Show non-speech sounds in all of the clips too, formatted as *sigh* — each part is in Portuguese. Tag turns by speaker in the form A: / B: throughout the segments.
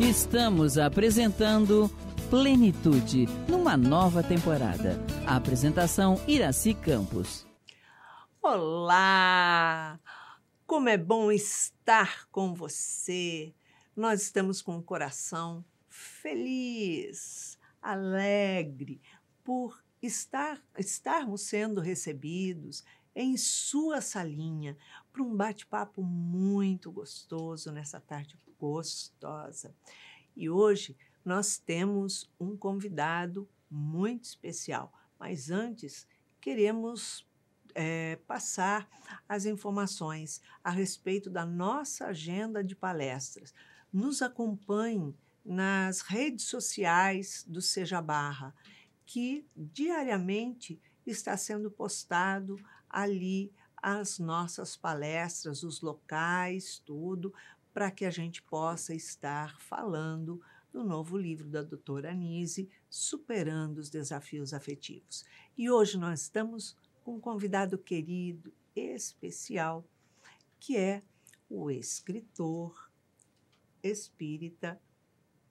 A: Estamos apresentando Plenitude, numa nova temporada. A apresentação Iraci Campos. Olá! Como é bom estar com você. Nós estamos com o coração feliz, alegre por estar estarmos sendo recebidos em sua salinha para um bate-papo muito gostoso nessa tarde gostosa. E hoje nós temos um convidado muito especial, mas antes queremos é, passar as informações a respeito da nossa agenda de palestras. Nos acompanhe nas redes sociais do Seja Barra, que diariamente está sendo postado ali as nossas palestras, os locais, tudo, para que a gente possa estar falando do novo livro da doutora Anise, Superando os Desafios Afetivos. E hoje nós estamos com um convidado querido, especial, que é o escritor espírita,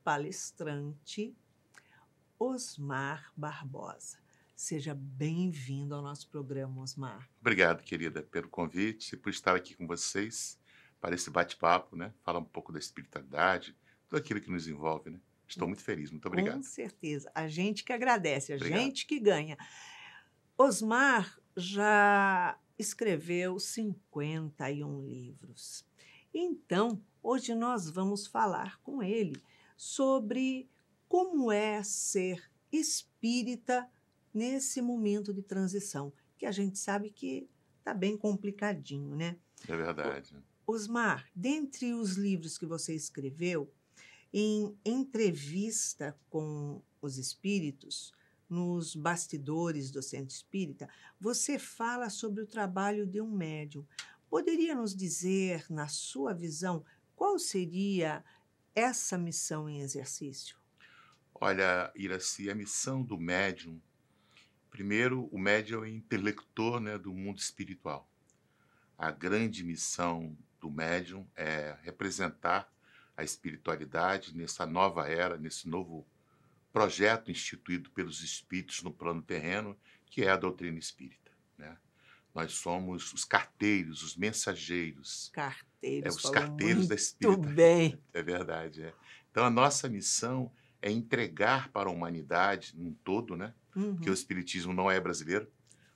A: palestrante Osmar Barbosa. Seja bem-vindo ao nosso programa, Osmar.
B: Obrigado, querida, pelo convite e por estar aqui com vocês para esse bate-papo, né? Falar um pouco da espiritualidade, tudo aquilo que nos envolve, né? Estou muito feliz, muito obrigado. Com
A: certeza. A gente que agradece, a obrigado. gente que ganha. Osmar já escreveu 51 livros. Então, hoje nós vamos falar com ele sobre como é ser espírita nesse momento de transição, que a gente sabe que está bem complicadinho, né?
B: É verdade. O
A: Osmar, dentre os livros que você escreveu, em entrevista com os espíritos, nos bastidores do centro espírita, você fala sobre o trabalho de um médium. Poderia nos dizer, na sua visão, qual seria essa missão em exercício?
B: Olha, Iraci, a missão do médium, primeiro, o médium é intelector né, do mundo espiritual. A grande missão do médium é representar a espiritualidade nessa nova era, nesse novo projeto instituído pelos espíritos no plano terreno, que é a doutrina espírita. Né? Nós somos os carteiros, os mensageiros. Carteiros. É, os carteiros da espírita. bem. *laughs* É verdade. É. Então, a nossa missão é entregar para a humanidade, um todo, né? Uhum. Porque o espiritismo não é brasileiro,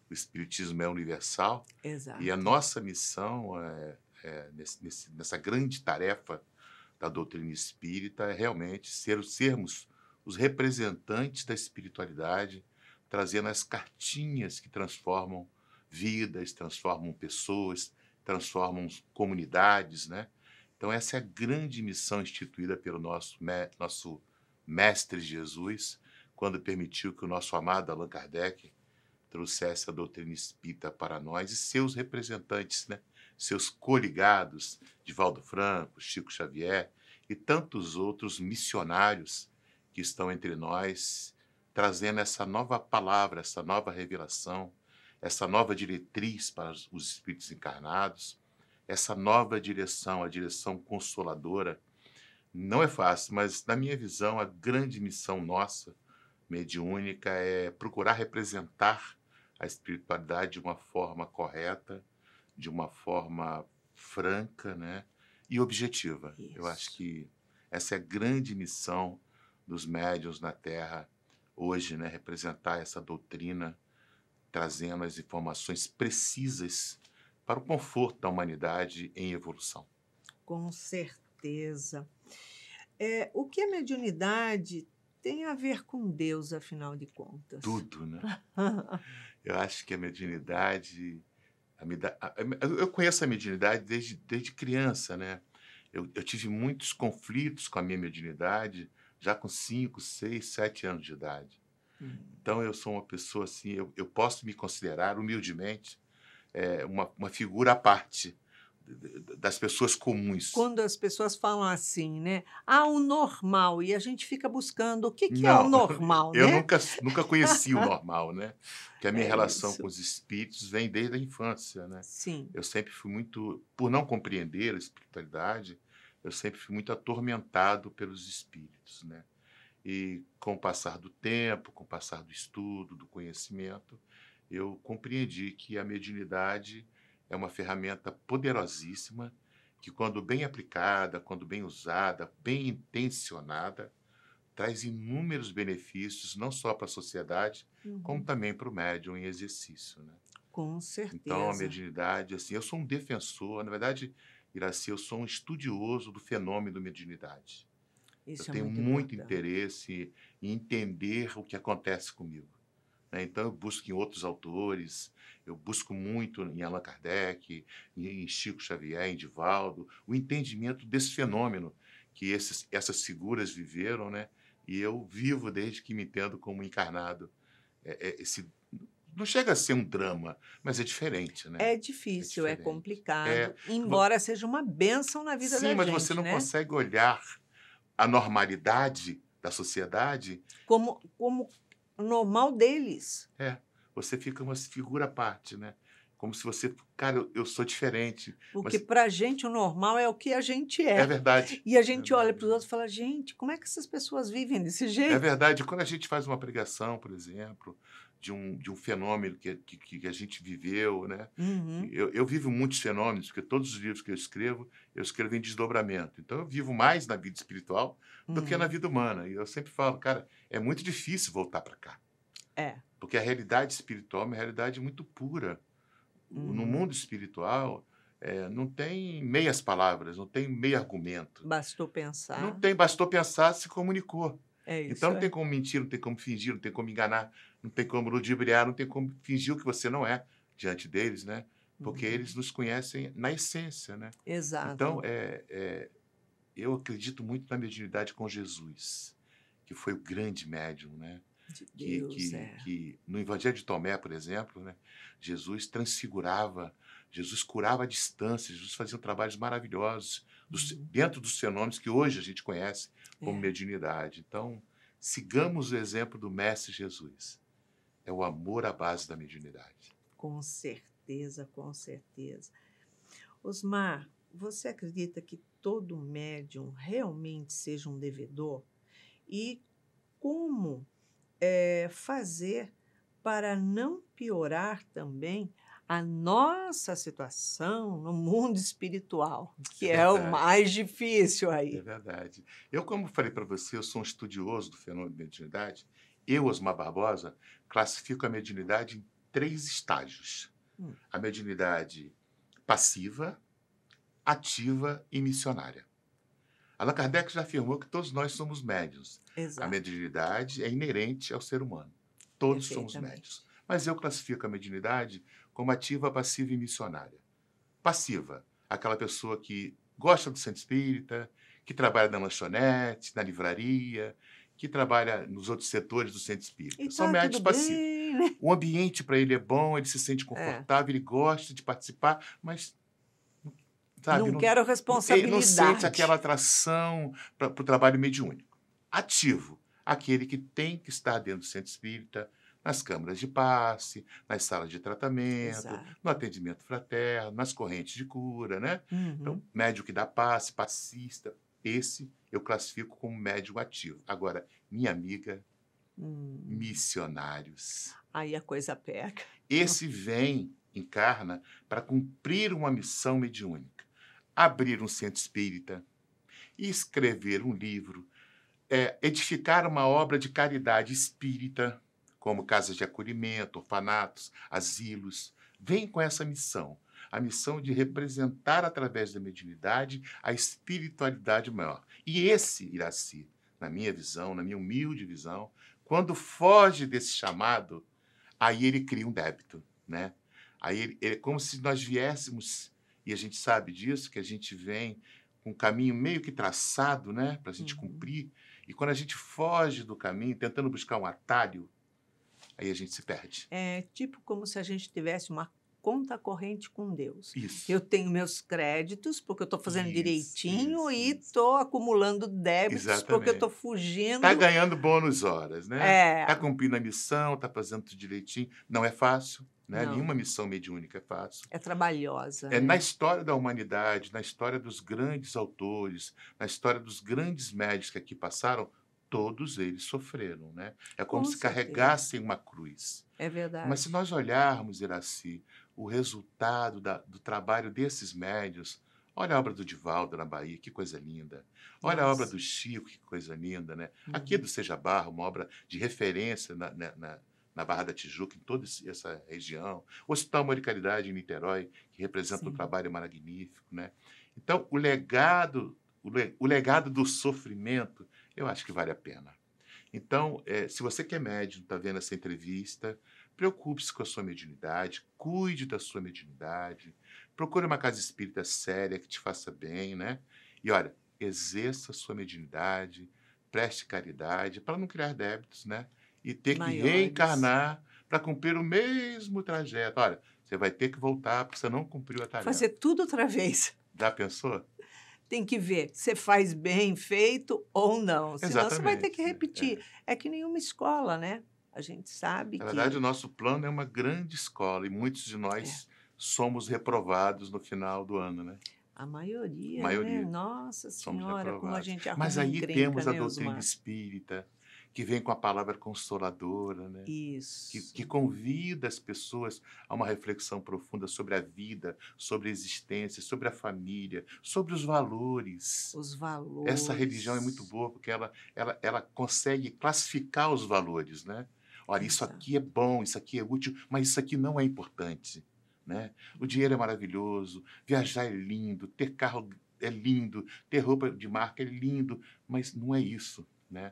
B: o espiritismo é universal. Exato. E a nossa missão é é, nesse, nessa grande tarefa da doutrina espírita é realmente ser, sermos os representantes da espiritualidade, trazendo as cartinhas que transformam vidas, transformam pessoas, transformam comunidades, né? Então essa é a grande missão instituída pelo nosso nosso mestre Jesus, quando permitiu que o nosso amado Allan Kardec trouxesse a doutrina espírita para nós e seus representantes, né? seus coligados, Divaldo Franco, Chico Xavier e tantos outros missionários que estão entre nós, trazendo essa nova palavra, essa nova revelação, essa nova diretriz para os espíritos encarnados, essa nova direção, a direção consoladora. Não é fácil, mas na minha visão, a grande missão nossa, mediúnica, é procurar representar a espiritualidade de uma forma correta, de uma forma franca né, e objetiva. Isso. Eu acho que essa é a grande missão dos médiuns na Terra hoje, né, representar essa doutrina, trazendo as informações precisas para o conforto da humanidade em evolução.
A: Com certeza. É, o que a mediunidade tem a ver com Deus, afinal de contas? Tudo, né? *laughs*
B: Eu acho que a mediunidade eu conheço a mediunidade desde, desde criança, né? Eu, eu, tive muitos conflitos com a minha mediunidade já com 5, 6, 7 anos de idade. Uhum. Então eu sou uma pessoa assim, eu, eu posso me considerar humildemente é, uma, uma figura à parte das pessoas comuns.
A: Quando as pessoas falam assim, né? Ah, o normal. E a gente fica buscando o que, que Não, é o normal, *laughs* eu né? Eu nunca,
B: nunca conheci o *laughs* normal, né? Porque a minha é relação isso. com os espíritos vem desde a infância, né? Sim. Eu sempre fui muito... Por não compreender a espiritualidade, eu sempre fui muito atormentado pelos espíritos, né? E com o passar do tempo, com o passar do estudo, do conhecimento, eu compreendi que a mediunidade é uma ferramenta poderosíssima que, quando bem aplicada, quando bem usada, bem intencionada, traz inúmeros benefícios, não só para a sociedade, uhum. como também para o médium em exercício. Né?
A: Com certeza. Então, a
B: mediunidade, assim, eu sou um defensor, na verdade, Iraci, eu sou um estudioso do fenômeno da mediunidade.
A: Isso eu é tenho muito, muito
B: interesse em entender o que acontece comigo. Né? Então eu busco em outros autores, eu busco muito em Allan Kardec, em Chico Xavier, em Divaldo, o entendimento desse fenômeno que esses, essas figuras viveram, né? E eu vivo desde que me entendo como encarnado. É, é, esse, não chega a ser um drama, mas é diferente, né? É, é
A: difícil, é, é complicado, embora seja uma bênção na vida sim, da gente. Sim, mas você não né? consegue
B: olhar a normalidade da sociedade
A: como, como normal deles. É,
B: você fica uma figura à parte, né? Como se você, cara, eu, eu sou diferente. Porque mas...
A: para a gente o normal é o que a gente é. É verdade. E a gente é olha para os outros e fala, gente, como é que essas pessoas vivem desse é jeito? É
B: verdade. Quando a gente faz uma pregação, por exemplo, de um, de um fenômeno que, que, que a gente viveu, né? Uhum. Eu, eu vivo muitos fenômenos, porque todos os livros que eu escrevo, eu escrevo em desdobramento. Então, eu vivo mais na vida espiritual uhum. do que na uhum. vida humana. E eu sempre falo, cara, é muito difícil voltar para cá. É. Porque a realidade espiritual é uma realidade muito pura.
A: Uhum. No mundo
B: espiritual, é, não tem meias palavras, não tem meio argumento.
A: Bastou pensar. Não tem,
B: bastou pensar, se comunicou.
A: É isso, então não tem é.
B: como mentir, não tem como fingir, não tem como enganar, não tem como ludibriar, não tem como fingir o que você não é diante deles, né? Porque uhum. eles nos conhecem na essência, né? Exato. Então, é, é, eu acredito muito na mediunidade com Jesus, que foi o grande médium, né? De Deus, que, que, é. que no Evangelho de Tomé, por exemplo, né? Jesus transfigurava Jesus curava a distância, Jesus fazia trabalhos maravilhosos dos, uhum. dentro dos fenômenos que hoje a gente conhece como é. mediunidade. Então, sigamos o exemplo do Mestre Jesus. É o amor à base da mediunidade.
A: Com certeza, com certeza. Osmar, você acredita que todo médium realmente seja um devedor? E como é, fazer para não piorar também a nossa situação no mundo espiritual, que é, é o mais
B: difícil aí. É verdade. Eu, como falei para você, eu sou um estudioso do fenômeno da mediunidade. Eu, Osmar Barbosa, classifico a mediunidade em três estágios. Hum. A mediunidade passiva, ativa e missionária. Allan Kardec já afirmou que todos nós somos médios. A mediunidade é inerente ao ser humano. Todos somos médios. Mas eu classifico a mediunidade como ativa, passiva e missionária. Passiva, aquela pessoa que gosta do centro espírita, que trabalha na lanchonete, na livraria, que trabalha nos outros setores do centro espírita. Então, São médios passivos. Né? O ambiente para ele é bom, ele se sente é. confortável, é. ele gosta de participar, mas sabe, não, não quero responsabilidade. Não sente aquela atração para o trabalho mediúnico. Ativo, aquele que tem que estar dentro do centro espírita, nas câmaras de passe, nas salas de tratamento, Exato. no atendimento fraterno, nas correntes de cura, né? Então, uhum. Então, médico que dá passe, passista, esse eu classifico como médium ativo. Agora, minha amiga, hum. missionários.
A: Aí a coisa pega.
B: Esse vem, encarna, para cumprir uma missão mediúnica. Abrir um centro espírita, escrever um livro, é, edificar uma obra de caridade espírita, como casas de acolhimento, orfanatos, asilos, vem com essa missão, a missão de representar através da mediunidade a espiritualidade maior. E esse Iraci, na minha visão, na minha humilde visão, quando foge desse chamado, aí ele cria um débito, né? Aí ele, ele, é como se nós viéssemos, e a gente sabe disso, que a gente vem com um caminho meio que traçado, né, para a gente uhum. cumprir. E quando a gente foge do caminho, tentando buscar um atalho, Aí a gente se perde.
A: É tipo como se a gente tivesse uma conta corrente com Deus. Isso. Eu tenho meus créditos porque eu estou fazendo isso, direitinho isso, e estou acumulando débitos Exatamente. porque eu estou fugindo. Está ganhando
B: bônus horas, né? Está é. Tá cumprindo a missão, está fazendo tudo direitinho. Não é fácil. Né? Nenhuma missão mediúnica é fácil.
A: É trabalhosa. É né? na
B: história da humanidade, na história dos grandes autores, na história dos grandes médicos que aqui passaram, todos eles sofreram, né? É como Com se certeza. carregassem uma cruz.
A: É verdade. Mas se
B: nós olharmos, Iraci, o resultado da, do trabalho desses médios, olha a obra do Divaldo na Bahia, que coisa linda. Olha Nossa. a obra do Chico, que coisa linda, né? Uhum. Aqui do Seja Barra, uma obra de referência na, né, na, na, Barra da Tijuca, em toda essa região. O Hospital Amor e Caridade em Niterói, que representa Sim. um trabalho magnífico, né? Então, o legado, o, le, o legado do sofrimento eu acho que vale a pena. Então, é, se você que é médium, está vendo essa entrevista, preocupe-se com a sua mediunidade, cuide da sua mediunidade, procure uma casa espírita séria que te faça bem, né? E olha, exerça a sua mediunidade, preste caridade para não criar débitos, né? E ter Maiores. que reencarnar para cumprir o mesmo trajeto. Olha, você vai ter que voltar porque você não cumpriu a tarefa. Fazer
A: tudo outra vez.
B: Já pensou?
A: tem que ver se faz bem feito ou não. Senão você vai ter que repetir. É. é que nenhuma escola, né? A gente sabe Na que... verdade, o
B: nosso plano é uma grande escola e muitos de nós é. somos reprovados no final do ano, né?
A: A maioria, a maioria. Né? Nossa Senhora, como a gente arruma Mas aí encrenca, temos a né, doutrina
B: espírita, que vem com a palavra consoladora, né? Isso. Que, que, convida as pessoas a uma reflexão profunda sobre a vida, sobre a existência, sobre a família, sobre os valores.
A: Os valores. Essa religião
B: é muito boa porque ela, ela, ela consegue classificar os valores, né? Olha, isso aqui é bom, isso aqui é útil, mas isso aqui não é importante. Né? O dinheiro é maravilhoso, viajar é lindo, ter carro é lindo, ter roupa de marca é lindo, mas não é isso. Né?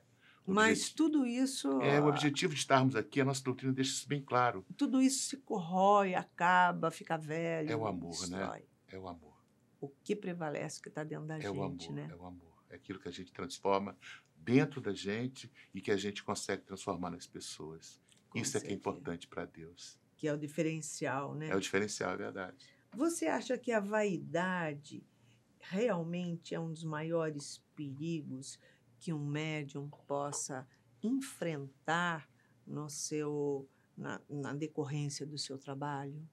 A: Mas tudo isso. É o ah, objetivo
B: de estarmos aqui, a nossa doutrina deixa isso bem claro.
A: Tudo isso se corrói, acaba, fica velho. É o amor, né? destrói. né? É o amor. O que prevalece, o que está dentro da é gente, o amor, né? É o amor.
B: É aquilo que a gente transforma dentro da gente e que a gente consegue transformar nas pessoas. Com isso certeza. é que é importante para Deus.
A: Que é o diferencial, né? É o
B: diferencial, é verdade.
A: Você acha que a vaidade realmente é um dos maiores perigos? que um médium possa enfrentar no seu na, na, decorrência do seu trabalho?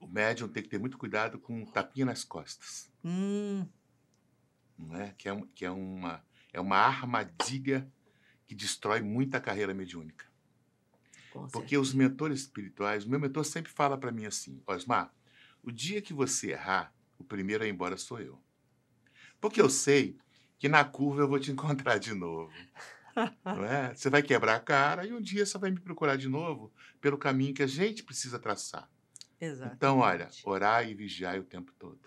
B: O médium tem que ter muito cuidado com um tapinha nas costas.
A: Hum.
B: Não é? Que, é, que é, uma, é uma armadilha que destrói muita carreira mediúnica. Porque os mentores espirituais, o meu mentor sempre fala para mim assim: Osmar, o dia que você errar, o primeiro a ir embora sou eu. Porque eu sei que na curva eu vou te *laughs* encontrar de novo. Não é? Você vai quebrar a cara e um dia você vai me procurar de novo pelo caminho que a gente precisa traçar. Exatamente. Então, olha, orar e vigiar o tempo todo.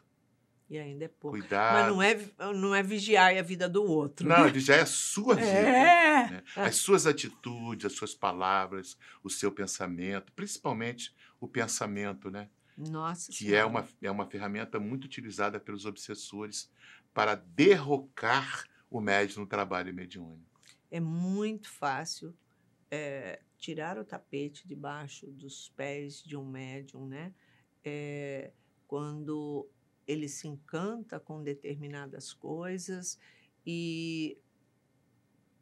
A: E ainda é pouco. Cuidado. Mas não é, não é vigiar é a vida do outro. Não, né? vigiar
B: é a sua *laughs* é. vida. É. Né? As suas atitudes, as suas palavras, o seu pensamento, principalmente o pensamento, né?
A: Nossa que é senhora. é uma,
B: é uma ferramenta muito utilizada pelos obsessores para derrocar o médium no trabalho mediúnico?
A: É muito fácil é, tirar o tapete debaixo dos pés de um médium, né? É, quando ele se encanta com determinadas coisas e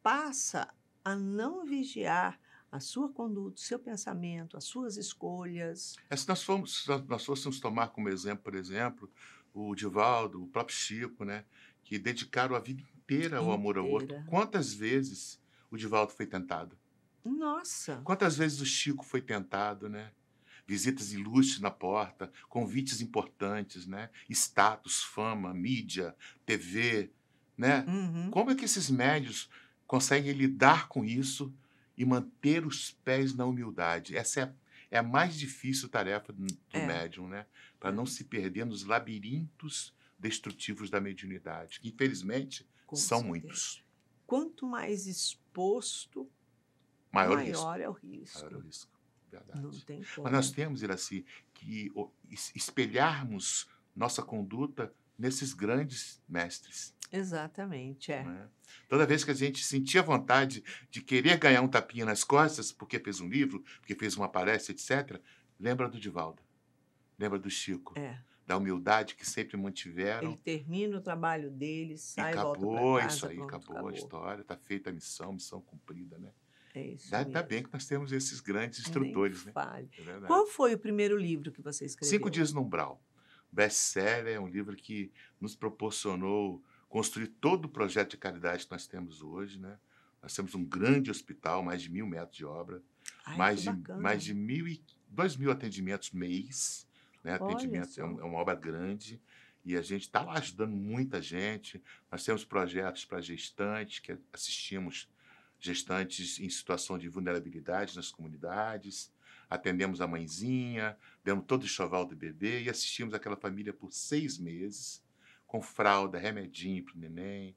A: passa a não vigiar a sua conduta, o seu pensamento, as suas escolhas.
B: É, se nós, se nós fôssemos tomar como exemplo, por exemplo, o Divaldo, o próprio Chico, né? Que dedicaram a vida inteira ao inteira. amor ao outro. Quantas vezes o Divaldo foi tentado?
A: Nossa!
B: Quantas vezes o Chico foi tentado, né? Visitas ilustres na porta, convites importantes, né? Status, fama, mídia, TV, né? Uhum. Como é que esses médios conseguem lidar com isso e manter os pés na humildade? Essa é a é a mais difícil tarefa do, do é. médium, né? Para é. não se perder nos labirintos destrutivos da mediunidade, que infelizmente
A: Com são certeza. muitos. Quanto mais exposto, maior, maior risco. é o
B: risco. Maior é o risco. Verdade. Não tem como. Mas nós temos, Iraci, que espelharmos nossa conduta nesses grandes mestres
A: Exatamente, é. é.
B: Toda vez que a gente sentia vontade de querer ganhar um tapinha nas costas, porque fez um livro, porque fez uma palestra, etc., lembra do Divaldo, lembra do Chico. É. Da humildade que sempre mantiveram. Ele
A: termina o trabalho dele, sai e acabou, volta casa, isso aí, pronto, acabou, acabou, a
B: história, está feita a missão, missão cumprida, né?
A: É isso. Ainda bem
B: que nós temos esses grandes é, instrutores, né? É Qual
A: foi o primeiro livro que você escreveu? Cinco Dias
B: no Umbral. Best-seller é um livro que nos proporcionou construir todo o projeto de caridade que nós temos hoje, né? Nós temos um grande hospital, mais de mil metros de obra,
A: Ai, mais, de, mais de
B: mil e, dois mil atendimentos mês, né? atendimentos é, um, é, uma obra grande e a gente está lá ajudando muita gente. Nós temos projetos para gestantes que assistimos gestantes em situação de vulnerabilidade nas comunidades. Atendemos a mãezinha, demos todo o enxoval do bebê e assistimos aquela família por seis meses com fralda, remedinho para o neném.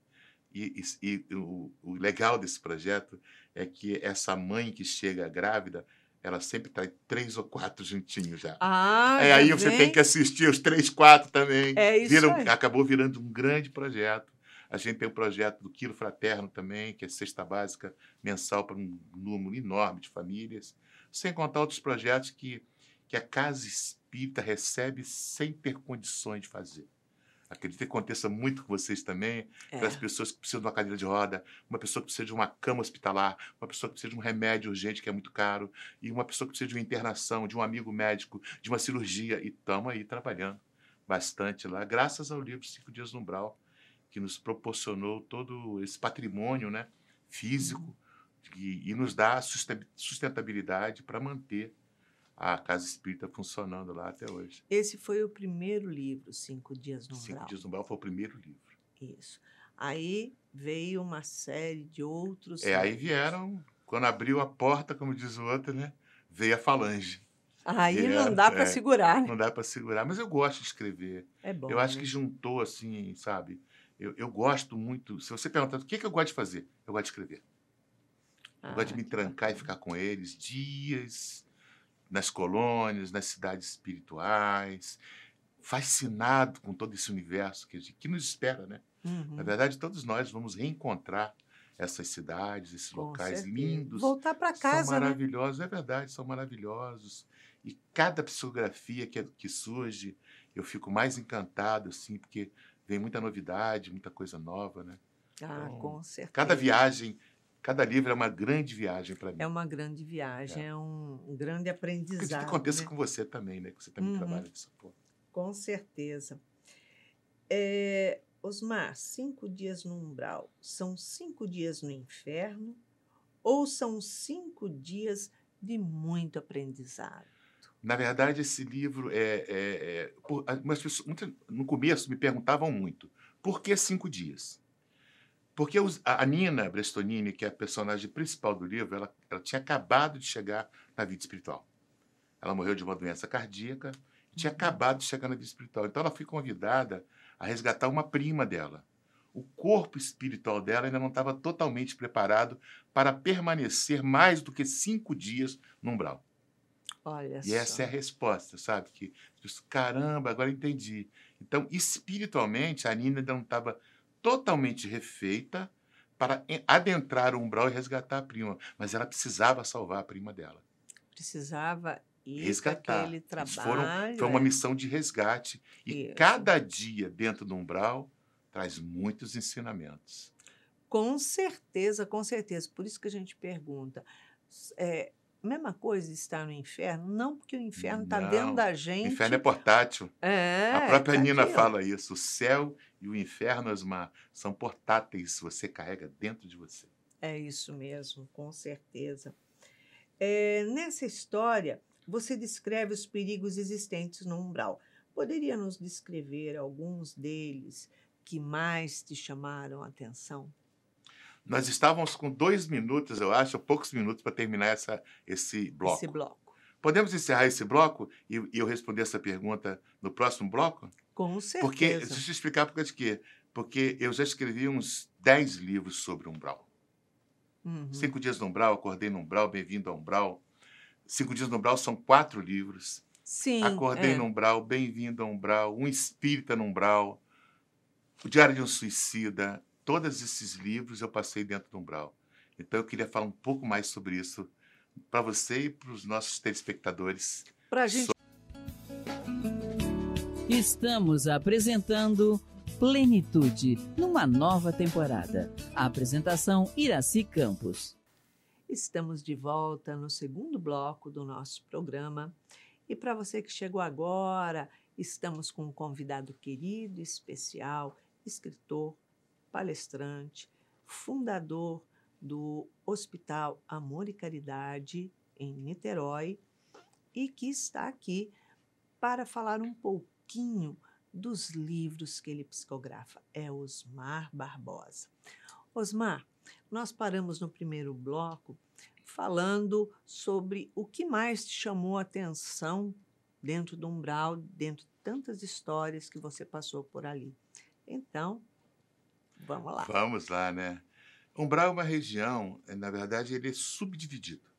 B: E, e, e o, o, legal desse projeto é que essa mãe que chega grávida, ela sempre traz três ou quatro juntinhos já.
A: Ah, é, tá aí você tem que
B: assistir os três, quatro também. É isso Vira, aí. Acabou virando um grande projeto. A gente tem o projeto do Quilo Fraterno também, que é cesta básica mensal para um número enorme de famílias. Sem contar outros projetos que, que a Casa Espírita recebe sem ter condições de fazer. Acredito que aconteça muito com vocês também, é. para as pessoas que precisam de uma cadeira de roda, uma pessoa que precisa de uma cama hospitalar, uma pessoa que precisa de um remédio urgente que é muito caro, e uma pessoa que precisa de uma internação, de um amigo médico, de uma cirurgia. E estamos aí trabalhando bastante lá, graças ao livro Cinco Dias no Umbral, que nos proporcionou todo esse patrimônio né, físico uhum. e, e nos dá sustentabilidade para manter a Casa Espírita funcionando lá até hoje. Esse foi o primeiro livro, Cinco Dias no Umbral. Cinco Dias no Umbral foi o primeiro livro.
A: Isso. Aí veio uma série de outros. É, livros. aí vieram,
B: quando abriu a porta, como diz o outro, né? Veio a falange. Aí vieram, é, né? não dá para é, segurar, Não dá para segurar, mas eu gosto de escrever.
A: É bom. Eu acho né? que
B: juntou assim, sabe? Eu, eu gosto muito. Se você perguntar o que, que eu gosto de fazer, eu gosto de escrever. Eu ah, gosto de ah, me trancar bacana. e ficar com eles dias nas colônias, nas cidades espirituais, fascinado com todo esse universo que, que nos espera, né?
A: Uhum. Na verdade,
B: todos nós vamos reencontrar essas cidades, esses com locais certeza. lindos. Voltar
A: para casa. São né?
B: maravilhosos, né? é verdade, são maravilhosos. E cada psicografia que, que surge, eu fico mais encantado, assim, porque vem muita novidade, muita coisa nova, né?
A: Ah, então, com certeza. Cada
B: viagem Cada livro é uma grande viagem para é mim. É uma
A: grande viagem, é, é um, grande é aprendizado. Acredito que aconteça né? com
B: você também, né? Que você também uhum. trabalha nisso. Pô.
A: Com certeza. É, Osmar, cinco dias no umbral são cinco dias no inferno ou são cinco dias de muito aprendizado?
B: Na verdade, esse livro é. é, é por, pessoas, no começo me perguntavam muito: por que cinco dias? Porque a Nina Brestonini, que é a personagem principal do livro, ela, ela tinha acabado de chegar na vida espiritual. Ela morreu de uma doença cardíaca e tinha uhum. acabado de chegar na vida espiritual. Então ela foi convidada a resgatar uma prima dela. O corpo espiritual dela ainda não estava totalmente preparado para permanecer mais do que cinco dias no umbral.
A: Olha e só. essa é a
B: resposta, sabe? Que caramba, agora entendi. Então, espiritualmente, a Nina ainda não estava totalmente refeita para adentrar o umbral e resgatar a prima. Mas ela precisava salvar a prima dela.
A: Precisava ir resgatar. Aquele trabalho, foram, foi uma é.
B: missão de resgate. E Isso. cada dia dentro do umbral traz muitos ensinamentos.
A: Com certeza, com certeza. Por isso que a gente pergunta. É, mesma coisa estar no inferno? Não, porque o inferno está dentro da gente. O inferno é
B: portátil. É, a própria tá Nina aqui, fala isso. O céu e o inferno, Asmar, são portáteis, você carrega dentro de você.
A: É isso mesmo, com certeza. É, nessa história, você descreve os perigos existentes no umbral. Poderia nos descrever alguns deles que mais te chamaram a atenção?
B: Nós estávamos com dois minutos, eu acho, poucos minutos para terminar essa, esse bloco. Esse bloco. Podemos encerrar esse bloco e, e eu responder essa pergunta no próximo bloco?
A: Com certeza. Porque, deixa eu
B: explicar por causa de quê. Porque eu já escrevi uns 10 livros sobre Umbral. Uhum. Cinco Dias no Umbral, Acordei no Umbral, Bem-vindo ao Umbral. Cinco Dias no Umbral são quatro livros.
A: Sim. Acordei é. no
B: Umbral, Bem-vindo ao Umbral, Um Espírita no Umbral, O Diário de um Suicida. Todos esses livros eu passei dentro do Umbral. Então eu queria falar um pouco mais sobre isso para você e para os nossos telespectadores.
A: Para a gente Estamos apresentando Plenitude, numa nova temporada. A apresentação Iraci Campos. Estamos de volta no segundo bloco do nosso programa. E para você que chegou agora, estamos com um convidado querido, especial, escritor, palestrante, fundador do Hospital Amor e Caridade em Niterói e que está aqui para falar um pouco pouquinho dos livros que ele psicografa. É Osmar Barbosa. Osmar, nós paramos no primeiro bloco falando sobre o que mais te chamou a atenção dentro do umbral, dentro de tantas histórias que você passou por ali. Então, vamos lá.
B: Vamos lá, né? Umbral é uma região, eh, na verdade, ele é subdividido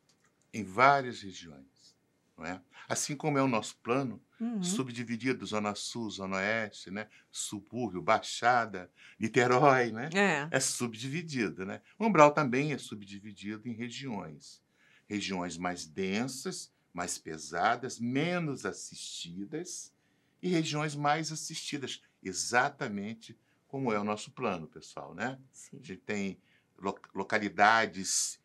B: em várias regiões, não é? Assim como é o nosso plano, uhum. subdividido, Zona Sul, Zona Oeste, né? Subúrbio, Baixada, Niterói, né? É. é subdividido, né? O umbral também é subdividido em regiões. Regiões mais densas, mais pesadas, menos assistidas e regiões mais assistidas, exatamente como é o nosso plano, pessoal, né? Sim. A gente tem localidades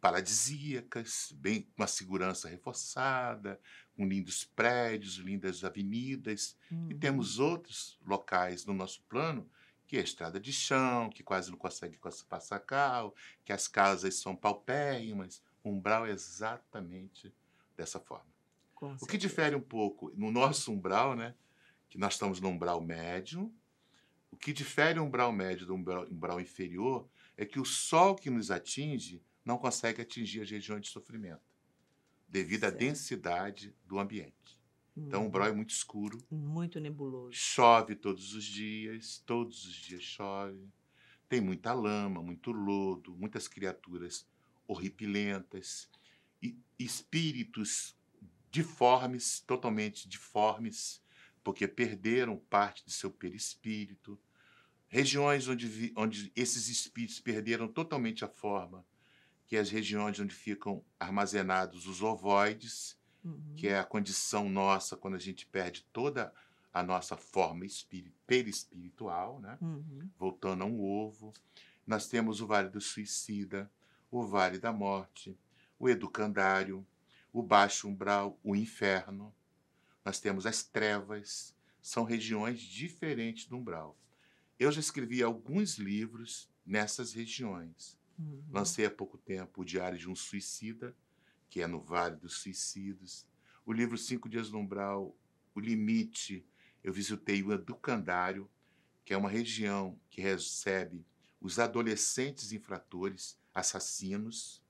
B: paradisíacas, bem com uma segurança reforçada, com lindos prédios, lindas avenidas, uhum. e temos uhum. outros locais no nosso plano que é estrada de chão, que quase não consegue passar carro, que as casas são paupérrimas, umbral é exatamente dessa forma. O que difere um pouco no nosso umbral, né, que nós estamos no umbral médio, o que difere o umbral médio do umbral, umbral inferior é que o sol que nos atinge não consegue atingir as regiões de sofrimento, devido certo. à densidade do ambiente. Hum. Então, o uhum. bro é muito escuro.
A: Muito nebuloso.
B: Chove todos os dias, todos os dias chove. Tem muita lama, muito lodo, muitas criaturas horripilentas, e espíritos deformes, totalmente deformes, porque perderam parte de seu perispírito, regiões onde, vi, onde esses espíritos perderam totalmente a forma, que é as regiões onde ficam armazenados os ovoides, uhum. que é a condição nossa quando a gente perde toda a nossa forma perispiritual, né? Uhum. voltando a um ovo. Nós temos o Vale do Suicida, o Vale da Morte, o Educandário, o Baixo Umbral, o Inferno. Nós temos as Trevas, são regiões diferentes do umbral. Eu já escrevi alguns livros nessas regiões. Uhum. Lancei há pouco tempo O Diário de um Suicida, que é no Vale dos Suicidas. O livro Cinco Dias no Umbral, O Limite. Eu visitei o Educandário, que é uma região que recebe os adolescentes infratores, assassinos,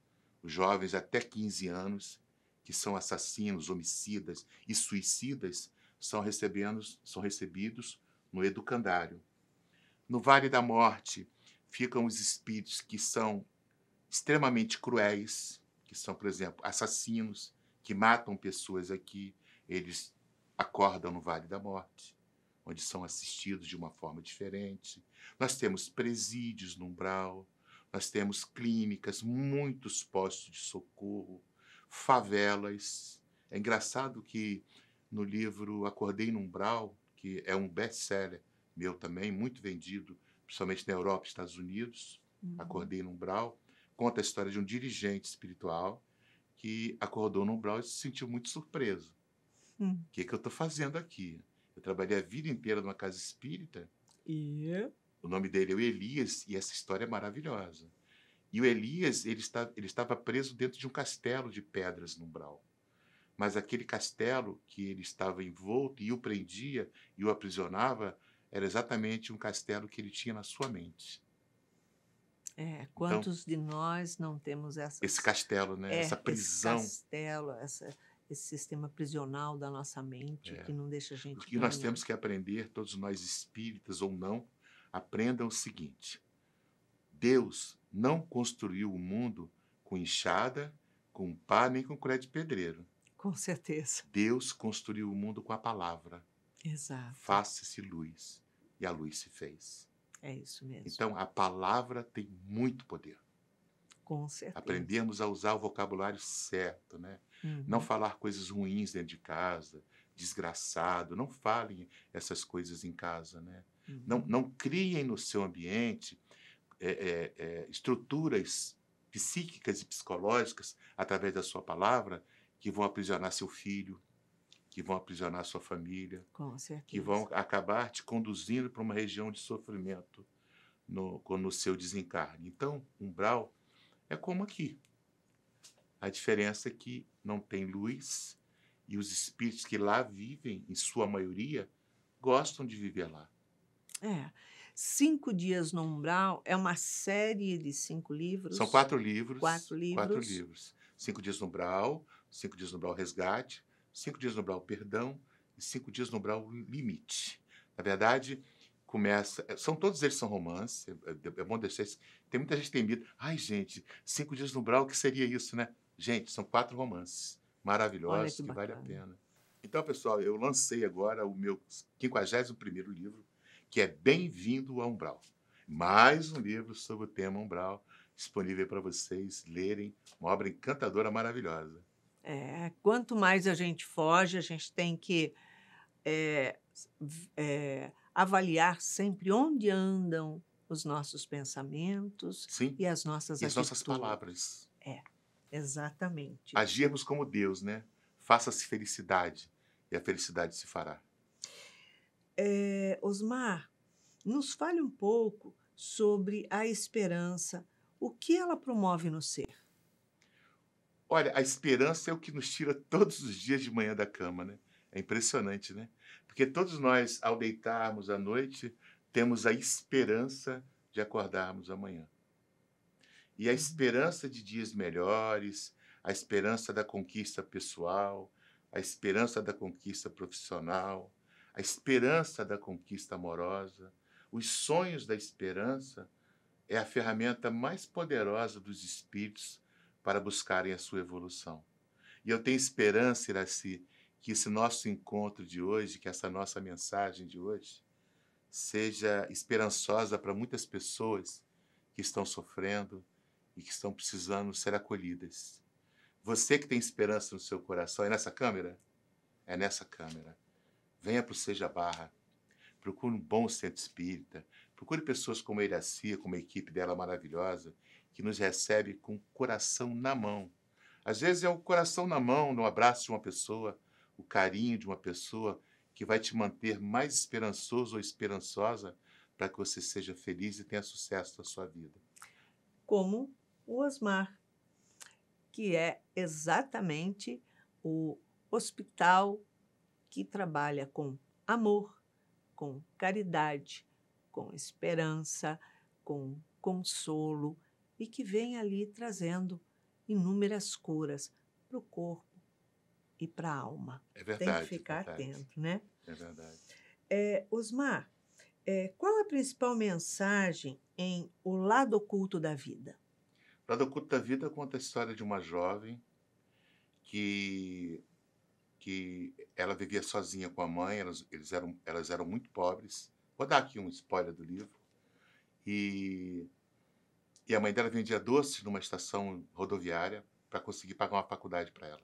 B: os jovens até 15 anos, que são assassinos, homicidas e suicidas, são, recebendo, são recebidos no Educandário. No Vale da Morte, ficam os espíritos que são extremamente cruéis, que são, por exemplo, assassinos, que matam pessoas aqui, eles acordam no Vale da Morte, onde são assistidos de uma forma diferente. Nós temos presídios no umbral, nós temos clínicas, muitos postos de socorro, favelas. É engraçado que no livro Acordei no Umbral, que é um best-seller meu também, muito vendido principalmente na Europa e Estados Unidos. Uhum. Acordei no umbral. Conta a história de um dirigente espiritual que acordou no umbral e se sentiu muito surpreso. Hum. O que, é que eu estou fazendo aqui? Eu trabalhei a vida inteira numa casa espírita. E. O nome dele é o Elias, e essa história é maravilhosa. E o Elias, ele, está, ele estava preso dentro de um castelo de pedras no umbral. Mas aquele castelo que ele estava envolto e o prendia e o aprisionava era exatamente um castelo que ele tinha na sua mente.
A: É, então, quantos então, de nós não temos essa esse castelo, né? É, essa prisão, esse castelo, essa, esse sistema prisional da nossa mente é. que não deixa a gente. O que caminhar. nós temos
B: que aprender, todos nós espíritas ou não, aprendam o seguinte: Deus não construiu o mundo com enxada, com pá nem com colher de pedreiro. Com certeza. Deus construiu o mundo com a palavra. Exato. Faça-se luz. E a luz se fez.
A: É isso mesmo. Então,
B: a palavra tem muito poder. Com certeza. Aprendemos a usar o vocabulário certo, né? Uhum. Não falar coisas ruins dentro de casa, desgraçado. Não falem essas coisas em casa, né? Uhum. Não, não criem no seu ambiente é, é, é, estruturas psíquicas e psicológicas através da sua palavra que vão aprisionar seu filho, que vão aprisionar sua família, que vão acabar te conduzindo para uma região de sofrimento no, no seu desencarne. Então, umbral é como aqui. A diferença é que não tem luz e os espíritos que lá vivem, em sua maioria, gostam de viver lá.
A: É. Cinco Dias no Umbral é uma série de cinco livros. São quatro livros. Quatro livros. Quatro livros.
B: Cinco Dias no Umbral, Cinco Dias no Umbral Resgate, cinco dias no umbral perdão e cinco dias no umbral limite. Na verdade, começa. Eh, são todos eles são romances, é, é, é bom deixar isso. Tem muita gente que tem medo. Ai, gente, cinco dias no umbral, o que seria isso, né? Gente, são quatro romances maravilhosos que, que vale a pena. Então, pessoal, eu lancei agora o meu 51º livro, que é Bem-vindo ao Umbral. Mais um livro sobre o tema Umbral, disponível para vocês lerem, uma obra encantadora, maravilhosa.
A: É, quanto mais a gente foge, a gente tem que é, é, avaliar sempre onde andam os nossos pensamentos
B: Sim. e as nossas e as nossas palavras.
A: É, exatamente.
B: Agirmos como Deus, né? Faça-se felicidade e a felicidade se fará.
A: É, Osmar, nos fale um pouco sobre a esperança, o que ela promove no ser.
B: Olha, a esperança é o que nos tira todos os dias de manhã da cama, né? É impressionante, né? Porque todos nós, ao deitarmos à noite, temos a esperança de acordarmos amanhã. E a uhum. esperança de dias melhores, a esperança da conquista pessoal, a esperança da conquista profissional, a esperança da conquista amorosa, os sonhos da esperança é a ferramenta mais poderosa dos espíritos para buscarem a sua evolução. E eu tenho esperança, Iraci, que esse nosso encontro de hoje, que essa nossa mensagem de hoje, seja esperançosa para muitas pessoas que estão sofrendo e que estão precisando ser acolhidas. Você que tem esperança no seu coração, é nessa câmera? É nessa câmera. Venha para o Seja Barra. Procure um bom centro espírita. Procure pessoas como a Iracia, como a equipe dela maravilhosa, que nos recebe com o coração na mão. Às vezes é o coração na mão, no abraço de uma pessoa, o carinho de uma pessoa que vai te manter mais esperançoso ou esperançosa para que você seja feliz e tenha sucesso na sua vida.
A: Como o Osmar, que é exatamente o hospital que trabalha com amor, com caridade, com esperança, com consolo e que vem ali trazendo inúmeras curas para o corpo e para a alma. É verdade. Tem que é ficar verdade. atento, né? É verdade. É, Osmar, é, qual a principal mensagem em O Lado Oculto da Vida?
B: O Lado Oculto da Vida conta a história de uma jovem que, que ela vivia sozinha com a mãe, elas, eles eram, elas eram muito pobres. Vou dar aqui um spoiler do livro. E e a mãe dela vendia doces numa estação rodoviária para conseguir pagar uma faculdade para ela.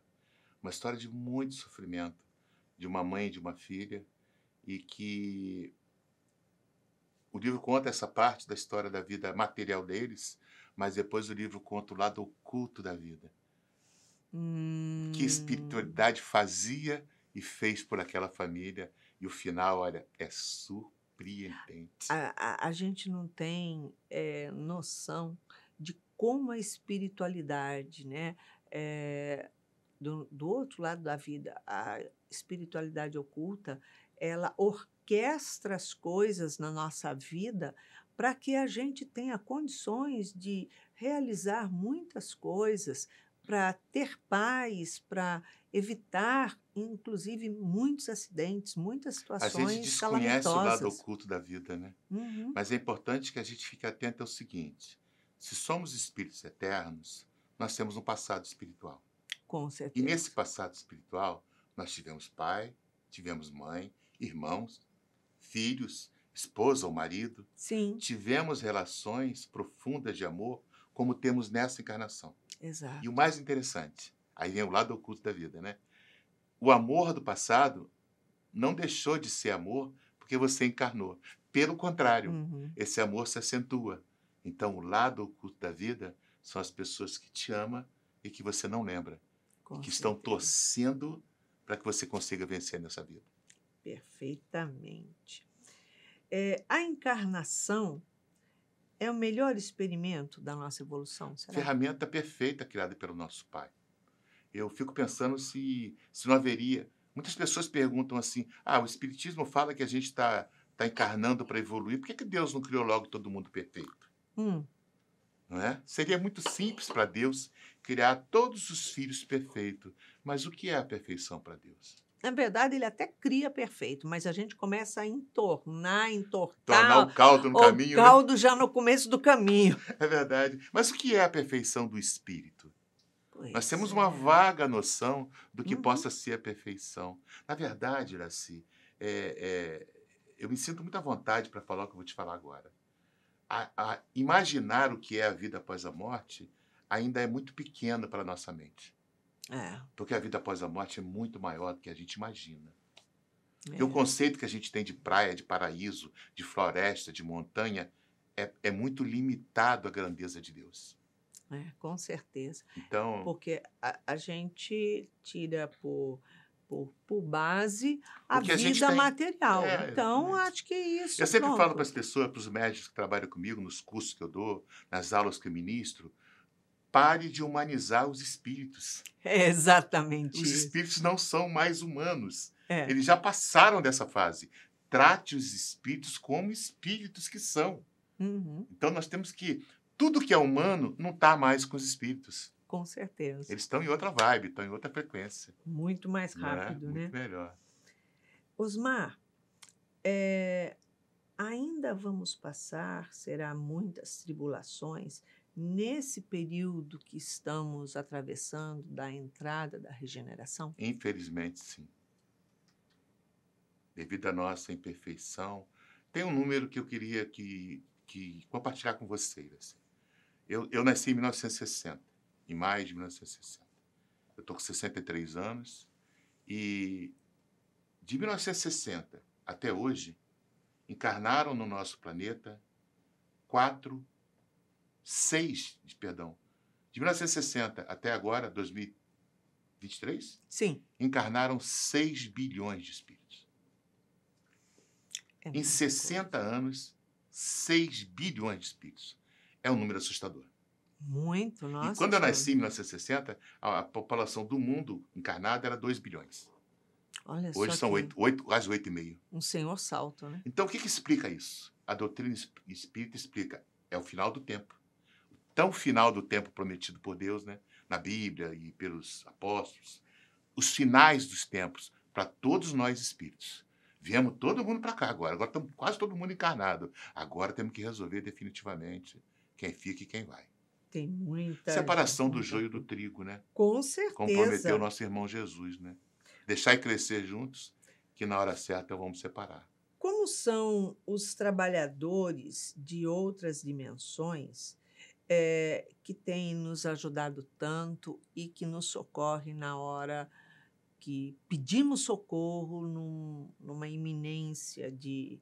B: Uma história de muito sofrimento de uma mãe e de uma filha e que o livro conta essa parte da história da vida material deles, mas depois o livro conta o lado oculto da vida.
A: Hum.
B: Que espiritualidade fazia e fez por aquela família e o final, olha, é surpreendente
A: a, a, a gente não tem é, noção de como a espiritualidade, né? É, do, do outro lado da vida, a espiritualidade oculta, ela orquestra as coisas na nossa vida para que a gente tenha condições de realizar muitas coisas, para ter paz, para evitar, inclusive, muitos acidentes, muitas situações calamitosas. A gente desconhece o lado
B: oculto da vida, né? Uhum. Mas é importante que a gente fique atento ao seguinte: se somos espíritos eternos, nós temos um passado espiritual. Com certeza. E nesse passado espiritual, nós tivemos pai, tivemos mãe, irmãos, filhos, esposa ou marido. Sim. Tivemos relações profundas de amor como temos nessa encarnação. Exato. E o mais interessante, aí vem o lado oculto da vida, né? O amor do passado não deixou de ser amor porque você encarnou. Pelo contrário, uhum. esse amor se acentua. Então, o lado oculto da vida são as pessoas que te amam e que você não lembra, e que certeza. estão torcendo para que você consiga vencer nessa vida.
A: Perfeitamente. É, a encarnação é o melhor experimento da nossa evolução, será?
B: Ferramenta perfeita criada pelo nosso Pai. Eu fico pensando se, se não haveria. Muitas pessoas perguntam assim: ah, o Espiritismo fala que a gente está tá encarnando para evoluir, por que, que Deus não criou logo todo mundo perfeito? Hum. Não é? Seria muito simples para Deus criar todos os filhos perfeitos. Mas o que é a perfeição para Deus?
A: Na verdade, ele até cria perfeito, mas a gente começa a entornar, entortar. Tornar o caldo no o caminho. O né? caldo né? já no começo do
B: caminho. *laughs* É verdade. Mas o que é a perfeição do espírito? Pois Nós temos é. uma vaga noção do que uhum. possa ser a perfeição. Na verdade, Iraci, é, é, eu me sinto muito à vontade para falar o que eu vou te falar agora. A, a imaginar o que é a vida após a morte ainda é muito pequeno para a nossa mente. É. Porque a vida após a morte é muito maior do que a gente imagina. É. E o conceito que a gente tem de praia, de paraíso, de floresta, de montanha, é, é muito limitado à grandeza de Deus.
A: É, com certeza.
B: Então, Porque
A: a, a gente tira por, por, por base a vida a material. É, então, acho que é isso. Eu sempre pronto. falo para as
B: pessoas, para os médicos que trabalham comigo, nos cursos que eu dou, nas aulas que eu ministro, pare de humanizar os espíritos.
A: É exatamente. Os isso.
B: espíritos não são mais humanos. É. Eles já passaram dessa fase. Trate os espíritos como espíritos que são. Uhum. Então nós temos que tudo que é humano não está mais com os espíritos.
A: Com certeza.
B: Eles estão em outra vibe, estão em outra frequência.
A: Muito mais é? rápido, é? né? Muito melhor. Osmar, é, ainda vamos passar, será muitas tribulações, nesse período que estamos atravessando da entrada da regeneração?
B: Infelizmente, sim. Devido à nossa imperfeição, tem um número que eu queria que, que compartilhar com vocês. Assim. Eu, eu nasci em 1960, em maio de 1960. Eu estou com 63 anos e de 1960 até hoje encarnaram no nosso planeta quatro seis, perdão, de 1960 até agora, 2023? Sim. Encarnaram 6 bilhões de espíritos. É em 60 coisa. anos, 6 bilhões de espíritos. É um número assustador.
A: Muito, nossa. E quando eu nasci
B: em 1960, a, a população do mundo encarnada era 2 bilhões.
A: Olha Hoje são 8,
B: oito quase 8,5.
A: Um senhor salto, né?
B: Então, o que, que explica isso? A doutrina espírita explica. É o final do tempo tão final do tempo prometido por Deus, né? na Bíblia e pelos apóstolos, os finais dos tempos para todos nós espíritos. Viemos todo mundo para cá agora, agora estamos quase todo mundo encarnado. Agora temos que resolver definitivamente quem fica e quem vai.
A: Tem muita. Separação gente, do joio
B: do trigo, né?
A: Com certeza. Comprometeu o nosso
B: irmão Jesus, né? Deixar e crescer juntos, que na hora certa vamos separar.
A: Como são os trabalhadores de outras dimensões é, que tem nos ajudado tanto e que nos socorre na hora que pedimos socorro num, numa iminência de,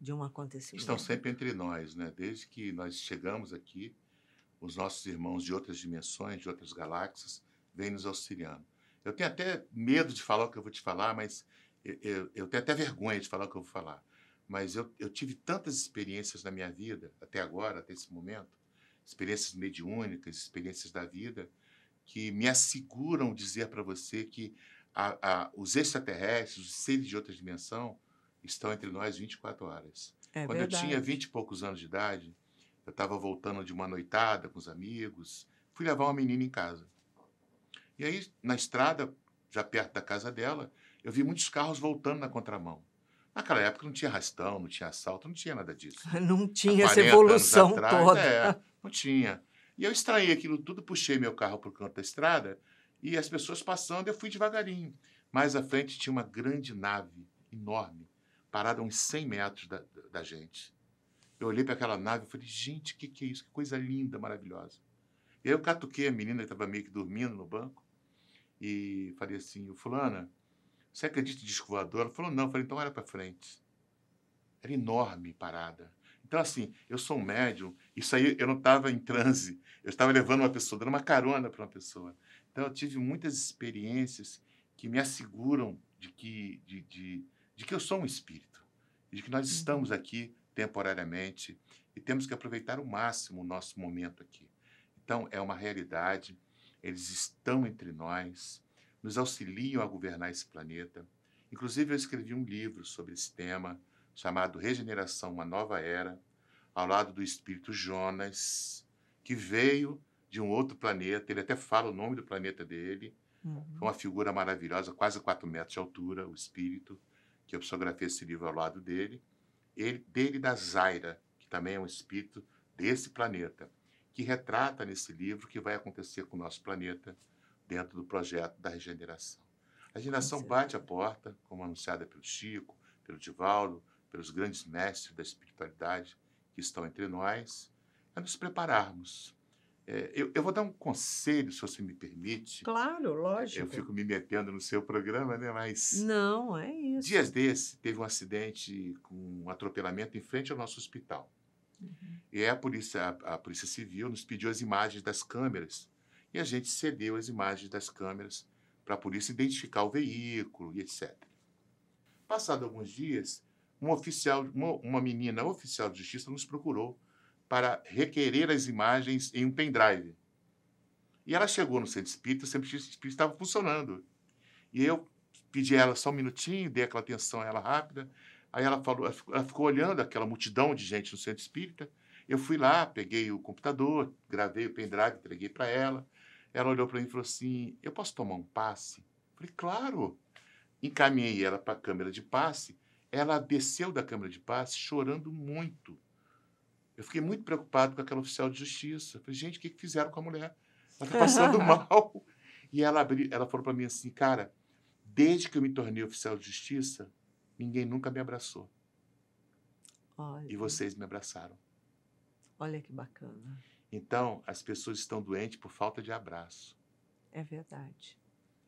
A: de um acontecimento. Estão sempre
B: entre nós, né? Desde que nós chegamos aqui, os nossos irmãos de outras dimensões, de outras galáxias, vêm nos auxiliando. Eu tenho até medo de falar o que eu vou te falar, mas eu, eu, eu tenho até vergonha de falar o que eu vou falar. Mas eu, eu tive tantas experiências na minha vida, até agora, até esse momento, experiências mediúnicas, experiências da vida, que me asseguram dizer para você que a, a, os extraterrestres, os seres de outra dimensão, estão entre nós 24 horas. É Quando verdade. eu tinha 20 e poucos anos de idade, eu estava voltando de uma noitada com os amigos, fui levar uma menina em casa. E aí, na estrada, já perto da casa dela, eu vi muitos carros voltando na contramão. Naquela época não tinha rastão, não tinha assalto, não tinha nada disso. *laughs* Não tinha essa evolução atrás, toda. É, não tinha. E eu extraí aquilo tudo, puxei meu carro para o canto da estrada e as pessoas passando, eu fui devagarinho. Mais à frente tinha uma grande nave, enorme, parada a uns 100 metros da, da gente. Eu olhei para aquela nave e falei, gente, o que, que é isso? Que coisa linda, maravilhosa. E aí eu catuquei a menina que estava meio que dormindo no banco e falei assim, fulana, você acredita em disco voador? Ela falou, não. Eu falei, então olha para frente. Era enorme, parada. Então, assim, eu sou um médium, isso aí eu não estava em transe, eu estava levando uma pessoa, dando uma carona para uma pessoa. Então, eu tive muitas experiências que me asseguram de que, de, de, de que eu sou um espírito, de que nós uhum. estamos aqui temporariamente e temos que aproveitar o máximo o nosso momento aqui. Então, é uma realidade, eles estão entre nós, nos auxiliam a governar esse planeta. Inclusive, eu escrevi um livro sobre esse tema, chamado Regeneração, uma nova era, ao lado do espírito Jonas, que veio de um outro planeta. Ele até fala o nome do planeta dele. Uhum. uma figura maravilhosa, quase 4 metros de altura, o espírito, que eu psicografei esse livro ao lado dele. Ele, dele da Zaira, que também é um espírito desse planeta, que retrata nesse livro o que vai acontecer com o nosso planeta dentro do projeto da regeneração. A regeneração é bate a porta, como anunciada pelo Chico, pelo Divaldo, pelos grandes mestres da espiritualidade que estão entre nós, é nos prepararmos. É, eu, eu, vou dar um conselho, se você me permite.
A: Claro, lógico. Eu fico
B: me metendo no seu programa, né? Mas.
A: Não, é isso. Dias
B: desse, teve um acidente com um atropelamento em frente ao nosso hospital. Uhum. E a polícia, a, a polícia Civil nos pediu as imagens das câmeras. E a gente cedeu as imagens das câmeras para a polícia identificar o veículo e etc. Passado alguns dias, um oficial, uma, uma menina oficial de justiça nos procurou para requerer as imagens em um pendrive. E ela chegou no centro espírita, o centro espírita estava funcionando. E eu pedi a ela só um minutinho, dei aquela atenção a ela rápida. Aí ela falou, ela ficou olhando aquela multidão de gente no centro espírita. Eu fui lá, peguei o computador, gravei o pendrive, entreguei para ela. Ela olhou para mim e falou assim: Eu posso tomar um passe? Eu falei, claro. Encaminhei ela para a câmera de passe ela desceu da Câmara de Paz chorando muito. Eu fiquei muito preocupado com aquela oficial de justiça. Eu falei, gente, o que, que fizeram com a mulher? Ela está passando *laughs* mal. E ela, abri, ela falou para mim assim, cara, desde que eu me tornei oficial de justiça, ninguém nunca me abraçou. Olha. E vocês me abraçaram.
A: Olha que bacana.
B: Então, as pessoas estão doentes por falta de abraço.
A: É verdade.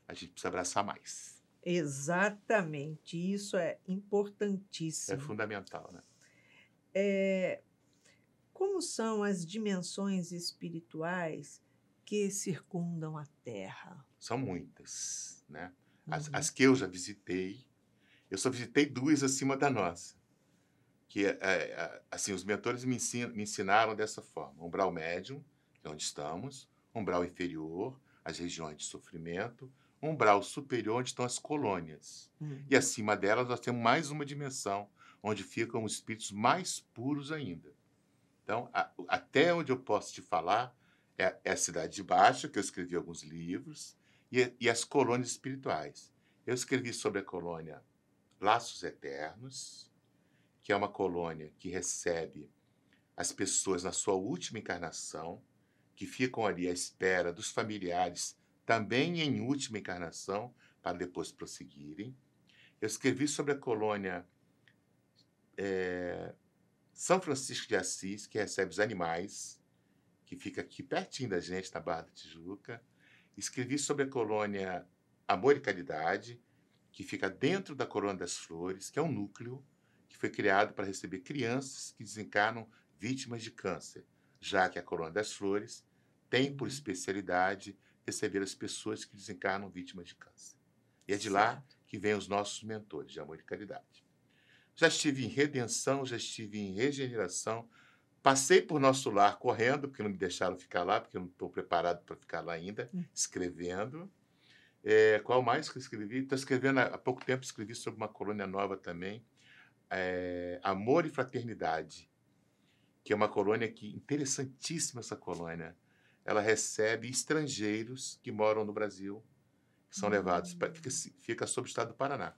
B: A gente precisa abraçar mais.
A: Exatamente, isso é, é importantíssimo. É fundamental, né? É, como são as dimensões espirituais que circundam a Terra?
B: São muitas, né? As, uhum. as que eu já visitei, eu só visitei duas acima da nossa, que é, é, é assim os mentores me, me ensinaram dessa forma: umbral médium, é onde estamos, umbral inferior, as regiões de sofrimento, umbral superior onde estão as colônias. Uhum. E acima delas nós temos mais uma dimensão onde ficam os espíritos mais puros ainda. Então, a, até onde eu posso te falar é, é, a Cidade de Baixo, que eu escrevi alguns livros, e, e as colônias espirituais. Eu escrevi sobre a colônia Laços Eternos, que é uma colônia que recebe as pessoas na sua última encarnação, que ficam ali à espera dos familiares também em última encarnação, para depois prosseguirem. Eu escrevi sobre a colônia é, São Francisco de Assis, que recebe os animais, que fica aqui pertinho da gente, na Barra da Tijuca. Escrevi sobre a colônia Amor e Caridade, que fica dentro da Colônia das Flores, que é um núcleo que foi criado para receber crianças que desencarnam vítimas de câncer, já que a Colônia das Flores tem por uhum. especialidade receber as pessoas que desencarnam vítimas de câncer. E é de lá que vêm os nossos mentores de amor e caridade. Já estive em redenção, já estive em regeneração. Passei por nosso lar correndo, porque não me deixaram ficar lá, porque eu não estou preparado para ficar lá ainda, hum. escrevendo. É, qual mais que eu escrevi? Estou escrevendo há pouco tempo, escrevi sobre uma colônia nova também, é, Amor e Fraternidade, que é uma colônia que interessantíssima essa colônia ela recebe estrangeiros que moram no Brasil, que são uhum. levados, pra, fica, fica sob o estado do Paraná.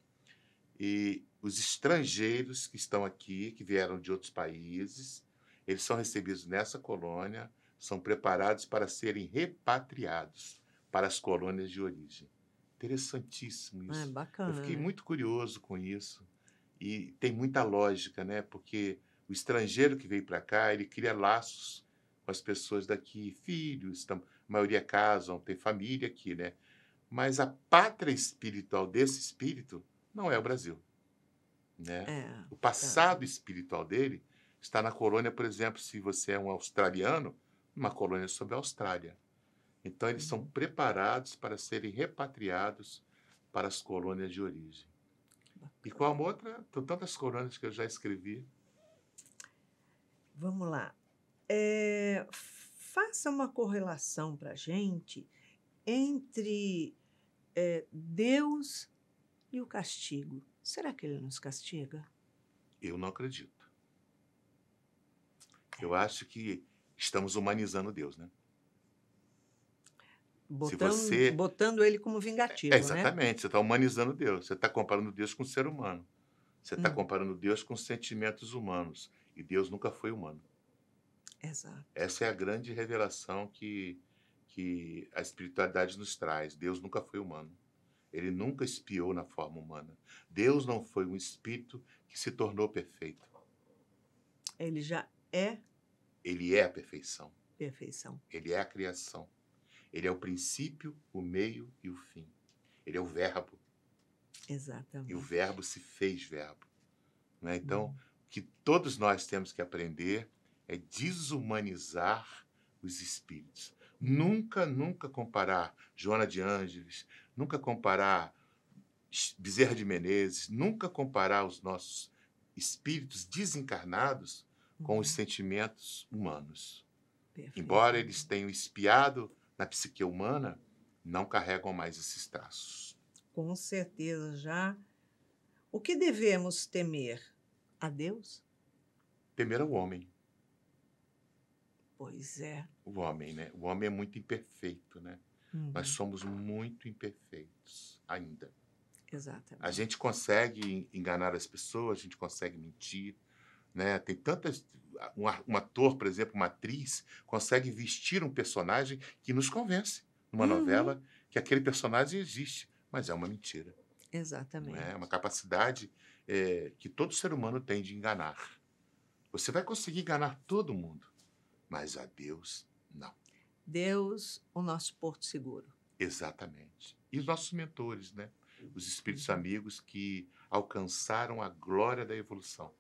B: E os estrangeiros que estão aqui, que vieram de outros países, eles são recebidos nessa colônia, são preparados para serem repatriados para as colônias de origem. Interessantíssimo ah, isso. É bacana. Eu fiquei né? muito curioso com isso. E tem muita lógica, né? Porque o estrangeiro que veio para cá, ele cria laços as pessoas daqui, filhos, tam, a maioria casam, tem família aqui, né? Mas a pátria espiritual desse espírito não é o Brasil. Né? É, o é. passado é. espiritual dele está na colônia, por exemplo, se você é um australiano, uma colônia sobre a Austrália. Então, eles são uhum. preparados para serem repatriados para as colônias de origem. E qual outra? tem tantas colônias que eu já escrevi.
A: Vamos lá é, faça uma correlação para a gente entre é, Deus e o castigo. Será que ele nos castiga?
B: Eu não acredito. É. Eu acho que estamos humanizando Deus, né?
A: Botando, você...
B: botando ele como vingativo, é, né? Exatamente, né? você está humanizando Deus. Você está comparando Deus com o ser humano. Você está hum. comparando Deus com sentimentos humanos. E Deus nunca foi humano. Exato. Essa é a grande revelação que, que a espiritualidade nos traz. Deus nunca foi humano. Ele nunca espiou na forma humana. Deus não foi um espírito que se tornou perfeito.
A: Ele já é.
B: Ele é a perfeição.
A: Perfeição.
B: Ele é a criação. Ele é o princípio, o meio e o fim. Ele é o verbo.
A: Exatamente. E o
B: verbo se fez verbo. Né? Então, o hum. que todos nós temos que aprender é desumanizar os espíritos. Nunca, nunca comparar Joana de Ângeles, nunca comparar Bezerra de Menezes, nunca comparar os nossos espíritos desencarnados com os uhum. sentimentos humanos.
A: Perfeito. Embora
B: eles tenham espiado na psique humana, não carregam mais esses
A: traços. Com certeza, já. O que devemos temer? A Deus?
B: Temer ao homem.
A: Pois é.
B: O homem, né? O homem é muito imperfeito, né? Uhum. Nós somos muito imperfeitos ainda. Exatamente. A gente consegue enganar as pessoas, a gente consegue mentir, né? Tem tantas um, ator, por exemplo, uma atriz consegue vestir um personagem que nos convence numa uhum. novela que aquele personagem existe, mas é uma mentira.
A: É? Exatamente. É uma
B: capacidade é, que todo ser humano tem de enganar. Você vai conseguir enganar todo mundo mas a Deus
A: não. Deus, o nosso porto seguro.
B: Exatamente. E os nossos mentores, né? Os espíritos uhum. amigos que alcançaram a glória da evolução. Com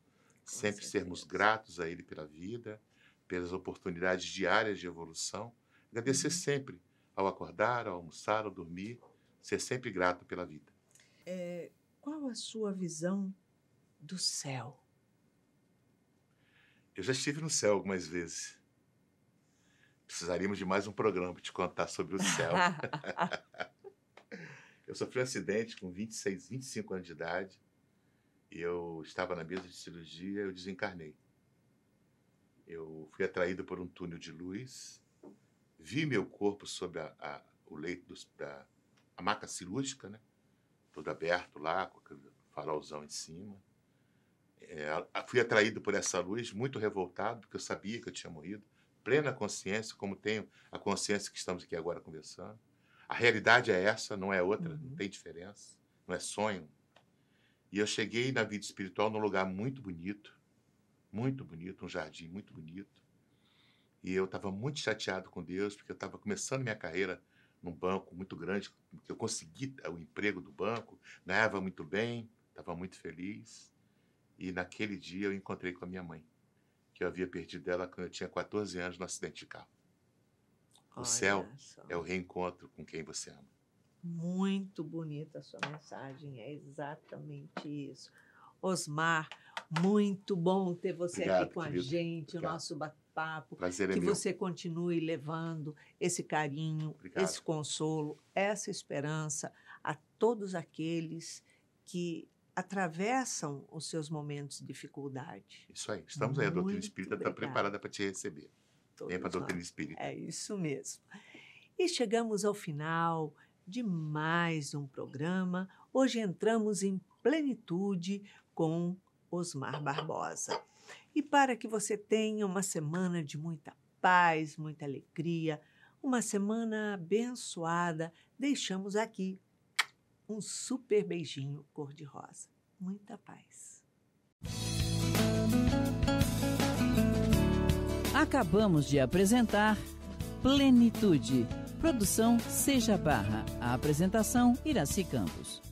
B: Sempre certeza. sermos gratos a Ele pela vida, pelas oportunidades diárias de evolução. Agradecer uhum. sempre ao acordar, ao almoçar, ao dormir, ser sempre grato pela vida.
A: É, qual a sua visão do céu?
B: Eu já estive no céu algumas vezes precisaríamos de mais um programa para te contar sobre o céu. *laughs* eu sofri um acidente com 26, 25 anos de idade. E eu estava na mesa de cirurgia, eu desencarnei. Eu fui atraído por um túnel de luz, vi meu corpo sob a, a o leito dos, da a maca cirúrgica, né? Todo aberto lá, com o farolzão em cima. É, fui atraído por essa luz, muito revoltado, porque eu sabia que eu tinha morrido plena consciência, como tenho a consciência que estamos aqui agora conversando. A realidade é essa, não é outra, uhum. não tem diferença, não é sonho. E eu cheguei na vida espiritual num lugar muito bonito, muito bonito, um jardim muito bonito. E eu estava muito chateado com Deus, porque eu estava começando minha carreira num banco muito grande, eu consegui o emprego do banco, ganhava muito bem, estava muito feliz. E naquele dia eu encontrei com a minha mãe que eu havia perdido ela quando eu tinha 14 anos no acidente de carro.
A: Olha o céu só. é o
B: reencontro com quem você ama.
A: Muito bonita a sua mensagem, é exatamente isso. Osmar, muito bom ter você Obrigado, aqui com querido. a gente, Obrigado. o nosso bate-papo. Prazer é que meu. você continue levando esse carinho, Obrigado. esse consolo, essa esperança a todos aqueles que atravessam os seus momentos de dificuldade.
B: Isso aí. Estamos Muito aí. A doutrina espírita está preparada para te receber. Todos Vem para a doutrina nós.
A: espírita. É isso mesmo. E chegamos ao final de mais um programa. Hoje entramos em plenitude com Osmar Barbosa. E para que você tenha uma semana de muita paz, muita alegria, uma semana abençoada, deixamos aqui um super beijinho cor-de-rosa. Muita paz. Acabamos de apresentar Plenitude. Produção Seja Barra. A apresentação Iraci Campos.